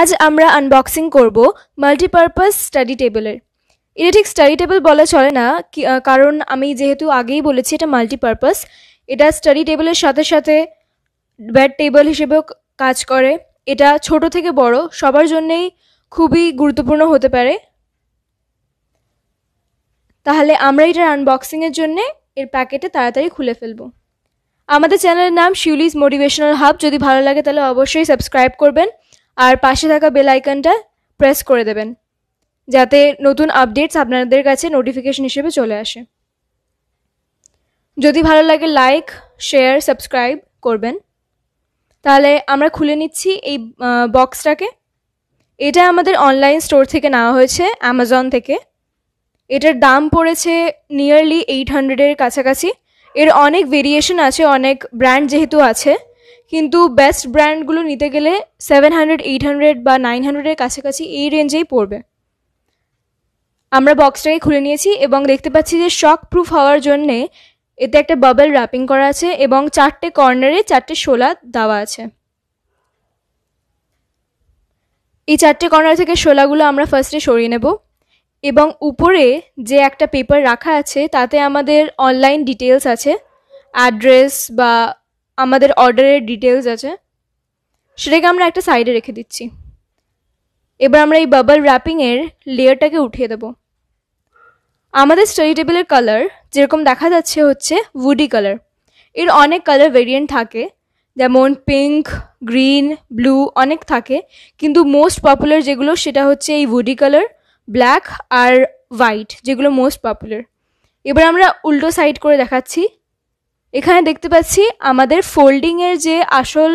আজ আমরা আনবক্সিং করব মাল্টিপারপাস স্টাডি টেবিলের এটা ঠিক স্টাডি টেবিল বলা চলে না কারণ আমি যেহেতু আগেই বলেছি এটা মাল্টিপারপাস এটা স্টাডি টেবিলের সাথে সাথে ব্যাড টেবিল হিসেবেও কাজ করে এটা ছোট থেকে বড় সবার জন্যেই খুবই গুরুত্বপূর্ণ হতে পারে তাহলে আমরা এটার আনবক্সিংয়ের জন্যে এর প্যাকেটে তাড়াতাড়ি খুলে ফেলব আমাদের চ্যানেলের নাম শিউলিজ মোটিভেশনাল হাব যদি ভালো লাগে তাহলে অবশ্যই সাবস্ক্রাইব করবেন আর পাশে থাকা বেল আইকনটা প্রেস করে দেবেন যাতে নতুন আপডেটস আপনাদের কাছে নোটিফিকেশন হিসেবে চলে আসে যদি ভালো লাগে লাইক শেয়ার সাবস্ক্রাইব করবেন তাহলে আমরা খুলে নিচ্ছি এই বক্সটাকে এটা আমাদের অনলাইন স্টোর থেকে নেওয়া হয়েছে অ্যামাজন থেকে এটার দাম পড়েছে নিয়ারলি এইট হান্ড্রেডের কাছাকাছি এর অনেক ভেরিয়েশন আছে অনেক ব্র্যান্ড যেহেতু আছে কিন্তু বেস্ট ব্র্যান্ডগুলো নিতে গেলে সেভেন হান্ড্রেড এইট হান্ড্রেড বা নাইন হান্ড্রেডের কাছাকাছি এই রেঞ্জেই পড়বে আমরা বক্সটাকে খুলে নিয়েছি এবং দেখতে পাচ্ছি যে শক প্রুফ হওয়ার জন্যে এতে একটা বাবেল র্যাপিং করা আছে এবং চারটে কর্নারে চারটে শোলা দেওয়া আছে এই চারটে কর্নার থেকে শোলাগুলো আমরা ফার্স্টে সরিয়ে নেব এবং উপরে যে একটা পেপার রাখা আছে তাতে আমাদের অনলাইন ডিটেলস আছে অ্যাড্রেস বা আমাদের অর্ডারের ডিটেলস আছে সেটাকে আমরা একটা সাইডে রেখে দিচ্ছি এবার আমরা এই বাবল র্যাপিংয়ের লেয়ারটাকে উঠিয়ে দেবো আমাদের স্টাডি টেবিলের কালার যেরকম দেখা যাচ্ছে হচ্ছে উডি কালার এর অনেক কালার ভেরিয়েন্ট থাকে যেমন পিঙ্ক গ্রিন ব্লু অনেক থাকে কিন্তু মোস্ট পপুলার যেগুলো সেটা হচ্ছে এই উডি কালার ব্ল্যাক আর হোয়াইট যেগুলো মোস্ট পপুলার এবার আমরা উল্টো সাইড করে দেখাচ্ছি এখানে দেখতে পাচ্ছি আমাদের ফোল্ডিংয়ের যে আসল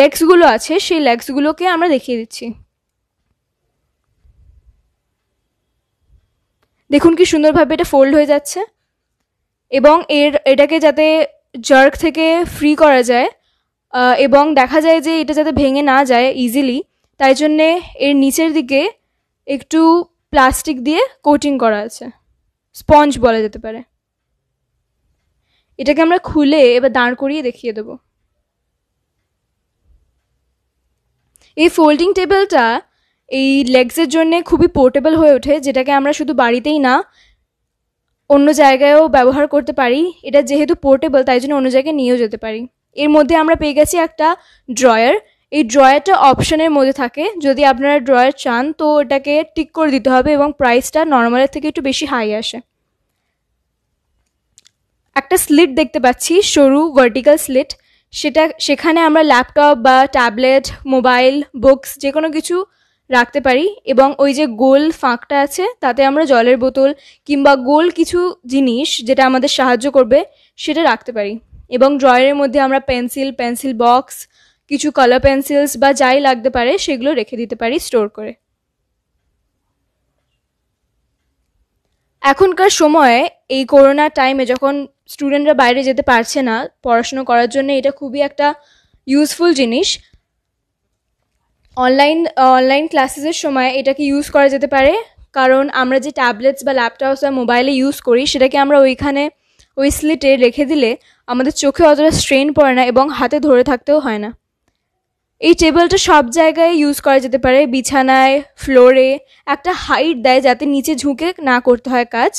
লেগসগুলো আছে সেই লেগসগুলোকে আমরা দেখিয়ে দিচ্ছি দেখুন কি সুন্দরভাবে এটা ফোল্ড হয়ে যাচ্ছে এবং এর এটাকে যাতে জার্ক থেকে ফ্রি করা যায় এবং দেখা যায় যে এটা যাতে ভেঙে না যায় ইজিলি তাই জন্যে এর নিচের দিকে একটু প্লাস্টিক দিয়ে কোটিং করা আছে স্পঞ্জ বলা যেতে পারে এটাকে আমরা খুলে এবার দাঁড় করিয়ে দেখিয়ে দেবো এই ফোল্ডিং টেবিলটা এই লেগসের জন্য খুবই পোর্টেবল হয়ে ওঠে যেটাকে আমরা শুধু বাড়িতেই না অন্য জায়গায়ও ব্যবহার করতে পারি এটা যেহেতু পোর্টেবল তাই জন্য অন্য জায়গায় নিয়েও যেতে পারি এর মধ্যে আমরা পেয়ে গেছি একটা ড্রয়ার এই ড্রয়ারটা অপশানের মধ্যে থাকে যদি আপনারা ড্রয়ার চান তো এটাকে টিক করে দিতে হবে এবং প্রাইসটা নর্মালের থেকে একটু বেশি হাই আসে একটা স্লিট দেখতে পাচ্ছি সরু ভার্টিক্যাল স্লিট সেটা সেখানে আমরা ল্যাপটপ বা ট্যাবলেট মোবাইল বুকস যে কোনো কিছু রাখতে পারি এবং ওই যে গোল ফাঁকটা আছে তাতে আমরা জলের বোতল কিংবা গোল কিছু জিনিস যেটা আমাদের সাহায্য করবে সেটা রাখতে পারি এবং ড্রয়ারের মধ্যে আমরা পেন্সিল পেন্সিল বক্স কিছু কালার পেন্সিলস বা যাই লাগতে পারে সেগুলো রেখে দিতে পারি স্টোর করে এখনকার সময়ে এই করোনা টাইমে যখন স্টুডেন্টরা বাইরে যেতে পারছে না পড়াশুনো করার জন্য এটা খুবই একটা ইউজফুল জিনিস অনলাইন অনলাইন ক্লাসেসের সময় এটাকে ইউজ করা যেতে পারে কারণ আমরা যে ট্যাবলেটস বা ল্যাপটপস বা মোবাইলে ইউজ করি সেটাকে আমরা ওইখানে ওই স্লিটে রেখে দিলে আমাদের চোখে অতটা স্ট্রেন পড়ে না এবং হাতে ধরে থাকতেও হয় না এই টেবিলটা সব জায়গায় ইউজ করা যেতে পারে বিছানায় ফ্লোরে একটা হাইট দেয় যাতে নিচে ঝুঁকে না করতে হয় কাজ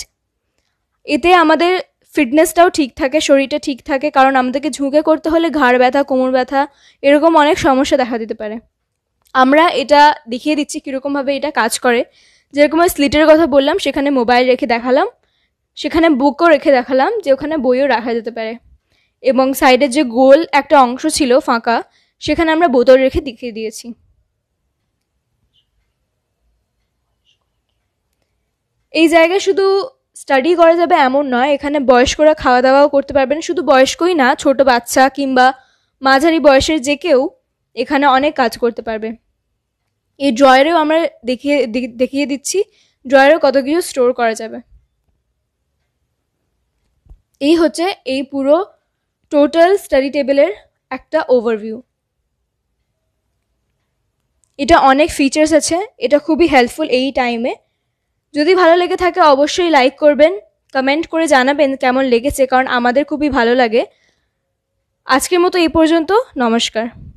এতে আমাদের ফিটনেসটাও ঠিক থাকে শরীরটা ঠিক থাকে কারণ আমাদেরকে ঝুঁকে করতে হলে ঘাড় ব্যথা কোমর ব্যথা এরকম অনেক সমস্যা দেখা দিতে পারে আমরা এটা দেখিয়ে দিচ্ছি কীরকমভাবে এটা কাজ করে যেরকম স্লিটের কথা বললাম সেখানে মোবাইল রেখে দেখালাম সেখানে বুকও রেখে দেখালাম যে ওখানে বইও রাখা যেতে পারে এবং সাইডের যে গোল একটা অংশ ছিল ফাঁকা সেখানে আমরা বোতল রেখে দেখিয়ে দিয়েছি এই জায়গায় শুধু স্টাডি করা যাবে এমন নয় এখানে বয়স্করা খাওয়া দাওয়াও করতে পারবেন শুধু বয়স্কই না ছোট বাচ্চা কিংবা মাঝারি বয়সের যে কেউ এখানে অনেক কাজ করতে পারবে এই ড্রয়ারেও আমরা দেখিয়ে দেখিয়ে দিচ্ছি ড্রয়ারেও কত কিছু স্টোর করা যাবে এই হচ্ছে এই পুরো টোটাল স্টাডি টেবিলের একটা ওভারভিউ এটা অনেক ফিচার্স আছে এটা খুবই হেল্পফুল এই টাইমে যদি ভালো লেগে থাকে অবশ্যই লাইক করবেন কমেন্ট করে জানাবেন কেমন লেগেছে কারণ আমাদের খুবই ভালো লাগে আজকের মতো এই পর্যন্ত নমস্কার